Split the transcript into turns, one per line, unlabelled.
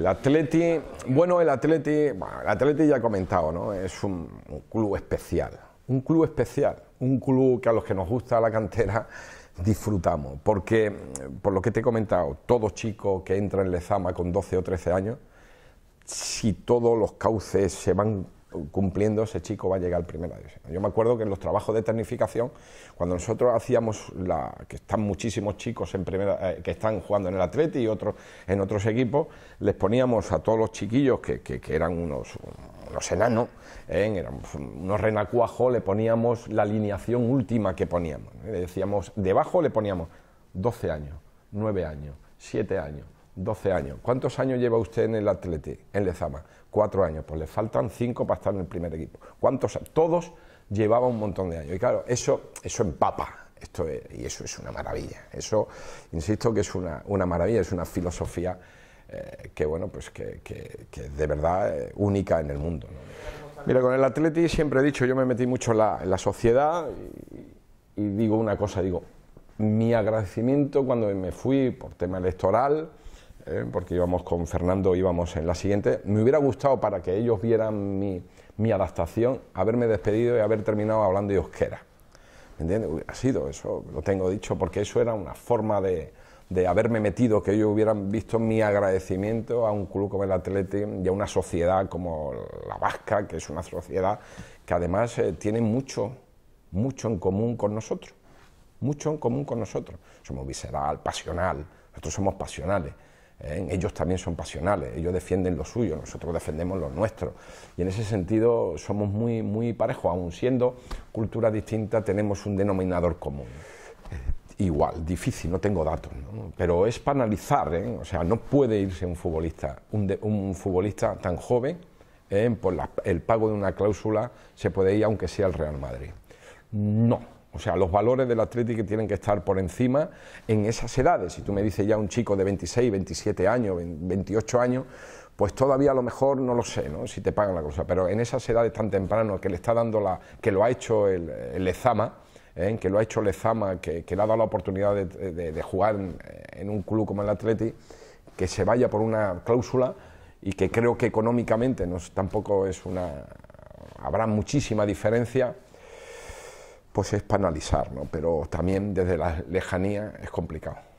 El Atleti, bueno, el Atleti, el Atleti ya he comentado, ¿no? Es un, un, club especial, un club especial, un club que a los que nos gusta la cantera disfrutamos, porque por lo que te he comentado, todo chico que entra en Lezama con 12 o 13 años, si todos los cauces se van cumpliendo ese chico va a llegar al primer Yo me acuerdo que en los trabajos de ternificación, cuando nosotros hacíamos la que están muchísimos chicos en primera eh, que están jugando en el Atleti y otros en otros equipos, les poníamos a todos los chiquillos que, eran unos, enanos, ¿eh? eran unos renacuajos, le poníamos la alineación última que poníamos. ¿eh? le decíamos, debajo le poníamos 12 años, 9 años, 7 años, 12 años. ¿Cuántos años lleva usted en el Atleti, en Lezama? Cuatro años. Pues le faltan cinco para estar en el primer equipo. ¿Cuántos? Todos llevaba un montón de años. Y claro, eso, eso empapa. Esto y eso es una maravilla. Eso, insisto, que es una, maravilla, es una filosofía eh, que, bueno, pues que, que, de verdad eh, única en el mundo. Mira, con el Atleti siempre he dicho, yo me metí mucho en la, sociedad y digo una cosa, digo, mi agradecimiento cuando me fui por tema electoral, ¿eh? porque íbamos con Fernando, íbamos en la siguiente. Me hubiera gustado para que ellos vieran mi, adaptación, haberme despedido y haber terminado hablando euskera. ¿Me entiendes? Hubiera sido eso, lo tengo dicho, porque eso era una forma de, haberme metido, que ellos hubieran visto mi agradecimiento a un club como el Atleti y a una sociedad como la vasca, que es una sociedad que además eh, tiene mucho, mucho en común con nosotros, mucho en común con nosotros. Somos visceral, pasional, nosotros somos pasionales. ¿eh? Ellos también son pasionales, ellos defienden lo suyo, nosotros defendemos lo nuestro. Y en ese sentido somos muy, muy parejos, aun siendo cultura distinta tenemos un denominador común. Eh. Igual, difícil, no tengo datos, pero es para analizar, ¿eh? o sea, no puede irse un futbolista, un, futbolista tan joven, por el pago de una cláusula se puede ir aunque sea al Real Madrid. No, o sea, los valores del Atleti que tienen que estar por encima en esas edades. Si tú me dices ya un chico de 26, 27 años, 28 años, pues todavía a lo mejor no lo sé, ¿no? Si te pagan la cosa. Pero en esas edades tan temprano, que le está dando la, que lo ha hecho el, Lezama, ¿eh? que lo ha hecho Lezama, que, le ha dado la oportunidad de, jugar en, un club como el Atleti, que se vaya por una cláusula y que creo que económicamente no, tampoco es una habrá muchísima diferencia pues es para analizar, ¿no? pero también desde la lejanía es complicado.